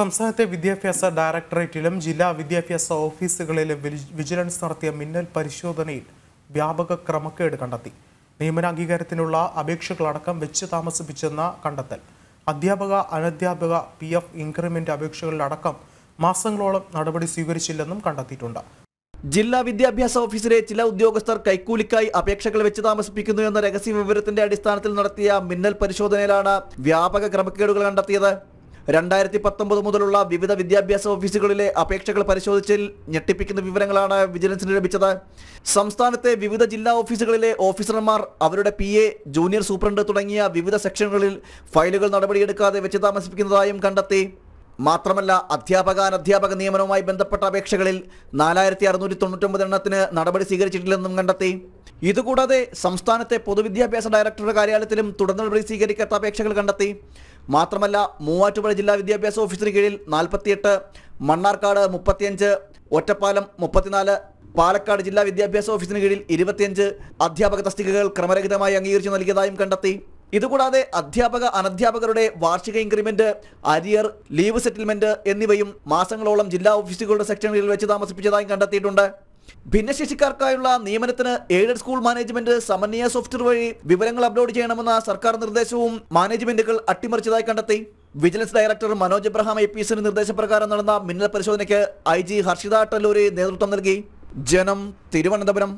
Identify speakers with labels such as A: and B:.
A: സംസ്ഥാനത്തെ വിദ്യാഭ്യാസ ഡയറക്ടറേറ്റിലും ജില്ലാ വിദ്യാഭ്യാസ ഓഫീസുകളിലും വിജിലൻസ് നടത്തിയ മിന്നൽ പരിശോധനയിൽ വ്യാപക ക്രമക്കേട് കണ്ടെത്തി നിയമനാംഗീകാരത്തിനുള്ള അപേക്ഷകളടക്കം വെച്ച് താമസിപ്പിച്ചെന്ന കണ്ടെത്തൽ അധ്യാപക അനധ്യാപക പി എഫ് ഇൻക്രിമെൻ്റ് അപേക്ഷകളിലടക്കം മാസങ്ങളോളം നടപടി സ്വീകരിച്ചില്ലെന്നും കണ്ടെത്തിയിട്ടുണ്ട് ജില്ലാ വിദ്യാഭ്യാസ ഓഫീസിലെ ചില ഉദ്യോഗസ്ഥർ കൈക്കൂലിക്കായി അപേക്ഷകൾ വെച്ച് താമസിപ്പിക്കുന്നു എന്ന രഹസ്യ വിവരത്തിന്റെ
B: അടിസ്ഥാനത്തിൽ നടത്തിയ മിന്നൽ പരിശോധനയിലാണ് വ്യാപക ക്രമക്കേടുകൾ കണ്ടെത്തിയത് രണ്ടായിരത്തി പത്തൊമ്പത് മുതലുള്ള വിവിധ വിദ്യാഭ്യാസ ഓഫീസുകളിലെ അപേക്ഷകൾ പരിശോധിച്ചിൽ ഞെട്ടിപ്പിക്കുന്ന വിവരങ്ങളാണ് വിജിലൻസിന് ലഭിച്ചത് സംസ്ഥാനത്തെ വിവിധ ജില്ലാ ഓഫീസുകളിലെ ഓഫീസർമാർ അവരുടെ പി ജൂനിയർ സൂപ്രണ്ട് തുടങ്ങിയ വിവിധ സെക്ഷനുകളിൽ ഫയലുകൾ നടപടിയെടുക്കാതെ വെച്ച് താമസിപ്പിക്കുന്നതായും കണ്ടെത്തി മാത്രമല്ല അധ്യാപക അനധ്യാപക നിയമനവുമായി ബന്ധപ്പെട്ട അപേക്ഷകളിൽ നാലായിരത്തി അറുനൂറ്റി തൊണ്ണൂറ്റൊമ്പത് എണ്ണത്തിന് നടപടി സ്വീകരിച്ചിട്ടില്ലെന്നും കണ്ടെത്തി ഇതുകൂടാതെ സംസ്ഥാനത്തെ പൊതുവിദ്യാഭ്യാസ ഡയറക്ടറുടെ കാര്യാലയത്തിലും തുടർ നടപടി സ്വീകരിക്കാത്ത അപേക്ഷകൾ കണ്ടെത്തി മാത്രമല്ല മൂവാറ്റുപുഴ ജില്ലാ വിദ്യാഭ്യാസ ഓഫീസിന് കീഴിൽ നാൽപ്പത്തിയെട്ട് മണ്ണാർക്കാട് മുപ്പത്തിയഞ്ച് ഒറ്റപ്പാലം മുപ്പത്തിനാല് പാലക്കാട് ജില്ലാ വിദ്യാഭ്യാസ ഓഫീസിന് കീഴിൽ ഇരുപത്തിയഞ്ച് അധ്യാപക തസ്തികകൾ ക്രമരഹിതമായി അംഗീകരിച്ചു നൽകിയതായും കണ്ടെത്തി ഇതുകൂടാതെ അധ്യാപക അനധ്യാപകരുടെ വാർഷിക ഇൻക്രിമെന്റ് അരിയർ ലീവ് സെറ്റിൽമെന്റ് എന്നിവയും മാസങ്ങളോളം ജില്ലാ ഓഫീസുകളുടെ സെക്ഷനുകളിൽ വെച്ച് താമസിപ്പിച്ചതായും കണ്ടെത്തിയിട്ടുണ്ട് ഭിന്നശേഷിക്കാർക്കായുള്ള നിയമനത്തിന് aided school management Samanwaya software വഴി വിവരങ്ങൾ അപ്ലോഡ് ചെയ്യണമെന്ന സർക്കാർ നിർദ്ദേശവും മാനേജ്മെന്റുകൾ അട്ടിമറിച്ചതായി കണ്ടെത്തി vigilance director Manoj Abraham A P നിർദ്ദേശപ്രകാരം നടന്ന മിന്നൽ പരിശോധനയ്ക്ക് ഐ ജി ഹർഷിത ടല്ലൂരി നേതൃത്വം നൽകി ജനം തിരുവനന്തപുരം